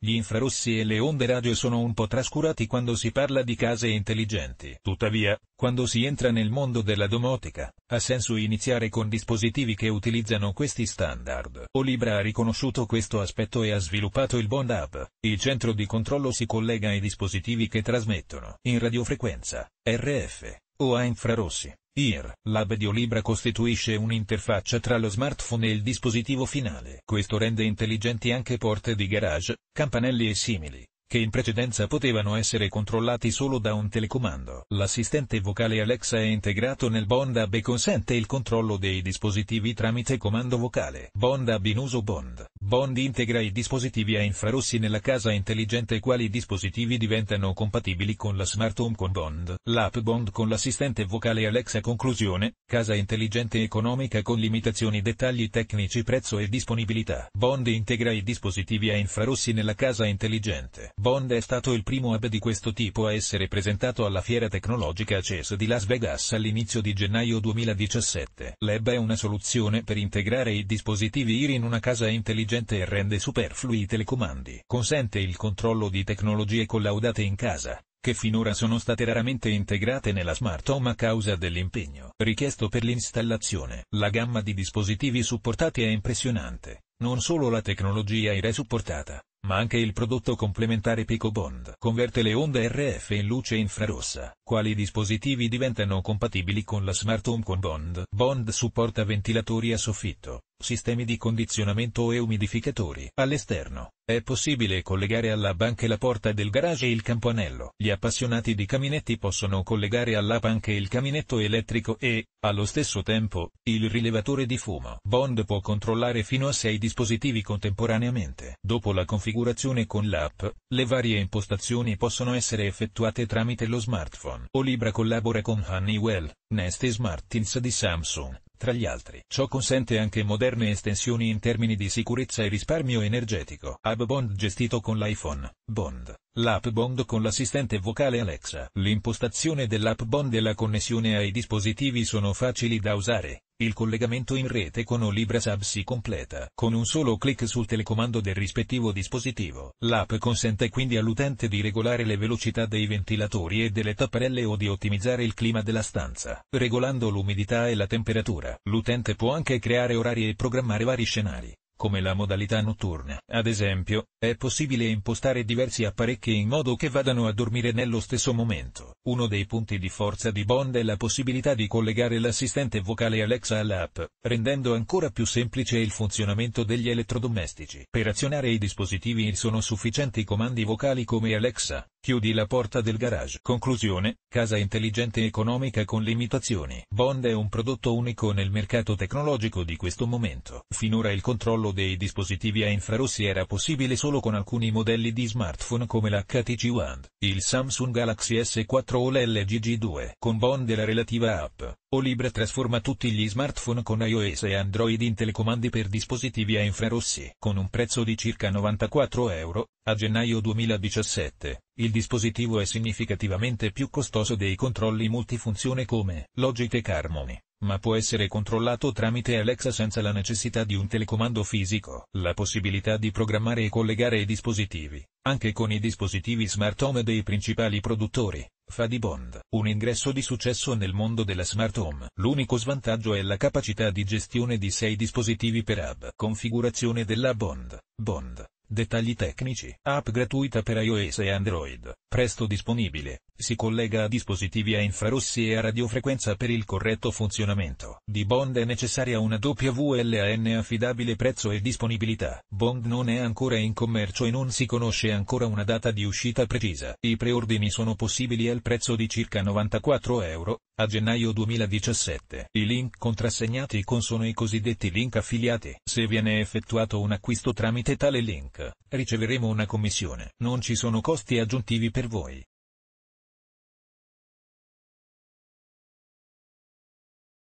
Gli infrarossi e le onde radio sono un po' trascurati quando si parla di case intelligenti. Tuttavia, quando si entra nel mondo della domotica, ha senso iniziare con dispositivi che utilizzano questi standard. Olibra ha riconosciuto questo aspetto e ha sviluppato il Bond Hub. Il centro di controllo si collega ai dispositivi che trasmettono in radiofrequenza, RF, o a infrarossi, IR, la videolibra costituisce un'interfaccia tra lo smartphone e il dispositivo finale. Questo rende intelligenti anche porte di garage, campanelli e simili, che in precedenza potevano essere controllati solo da un telecomando. L'assistente vocale Alexa è integrato nel Bond Hub e consente il controllo dei dispositivi tramite comando vocale. Bond Hub in uso Bond. Bond integra i dispositivi a infrarossi nella casa intelligente quali dispositivi diventano compatibili con la smart home con Bond. L'app Bond con l'assistente vocale Alexa conclusione, casa intelligente economica con limitazioni dettagli tecnici prezzo e disponibilità. Bond integra i dispositivi a infrarossi nella casa intelligente. Bond è stato il primo app di questo tipo a essere presentato alla fiera tecnologica CES di Las Vegas all'inizio di gennaio 2017. L'app è una soluzione per integrare i dispositivi IR in una casa intelligente efficiente e rende superflui i telecomandi. Consente il controllo di tecnologie collaudate in casa, che finora sono state raramente integrate nella smart home a causa dell'impegno richiesto per l'installazione. La gamma di dispositivi supportati è impressionante, non solo la tecnologia IRE supportata, ma anche il prodotto complementare PicoBond. Converte le onde RF in luce infrarossa. Quali dispositivi diventano compatibili con la smart home con Bond? Bond supporta ventilatori a soffitto, sistemi di condizionamento e umidificatori. All'esterno, è possibile collegare alla banca la porta del garage e il campanello. Gli appassionati di caminetti possono collegare all'app anche il caminetto elettrico e, allo stesso tempo, il rilevatore di fumo. Bond può controllare fino a 6 dispositivi contemporaneamente. Dopo la configurazione con l'app, le varie impostazioni possono essere effettuate tramite lo smartphone. Olibra collabora con Honeywell, Nest e Smartins di Samsung. Tra gli altri, ciò consente anche moderne estensioni in termini di sicurezza e risparmio energetico. Hub Bond gestito con l'iPhone, Bond, L'app Bond con l'assistente vocale Alexa. L'impostazione dell'app Bond e la connessione ai dispositivi sono facili da usare. Il collegamento in rete con o LibraSub si completa con un solo clic sul telecomando del rispettivo dispositivo. L'app consente quindi all'utente di regolare le velocità dei ventilatori e delle tapparelle o di ottimizzare il clima della stanza, regolando l'umidità e la temperatura. L'utente può anche creare orari e programmare vari scenari come la modalità notturna. Ad esempio, è possibile impostare diversi apparecchi in modo che vadano a dormire nello stesso momento. Uno dei punti di forza di Bond è la possibilità di collegare l'assistente vocale Alexa all'app, rendendo ancora più semplice il funzionamento degli elettrodomestici. Per azionare i dispositivi sono sufficienti comandi vocali come Alexa, Chiudi la porta del garage. Conclusione, casa intelligente economica con limitazioni. Bond è un prodotto unico nel mercato tecnologico di questo momento. Finora il controllo dei dispositivi a infrarossi era possibile solo con alcuni modelli di smartphone come l'HTC One, il Samsung Galaxy S4 o l'LG G2. Con Bond e la relativa app, Olibra trasforma tutti gli smartphone con iOS e Android in telecomandi per dispositivi a infrarossi. Con un prezzo di circa 94 euro, a gennaio 2017, il dispositivo è significativamente più costoso dei controlli multifunzione come Logitech Harmony, ma può essere controllato tramite Alexa senza la necessità di un telecomando fisico. La possibilità di programmare e collegare i dispositivi, anche con i dispositivi smart home dei principali produttori, Fa di Bond un ingresso di successo nel mondo della smart home. L'unico svantaggio è la capacità di gestione di 6 dispositivi per hub. Configurazione della Bond. Bond. Dettagli tecnici. App gratuita per iOS e Android. Presto disponibile. Si collega a dispositivi a infrarossi e a radiofrequenza per il corretto funzionamento. Di Bond è necessaria una WLAN affidabile prezzo e disponibilità. Bond non è ancora in commercio e non si conosce ancora una data di uscita precisa. I preordini sono possibili al prezzo di circa 94 euro, a gennaio 2017. I link contrassegnati con sono i cosiddetti link affiliati. Se viene effettuato un acquisto tramite tale link, riceveremo una commissione. Non ci sono costi aggiuntivi per voi.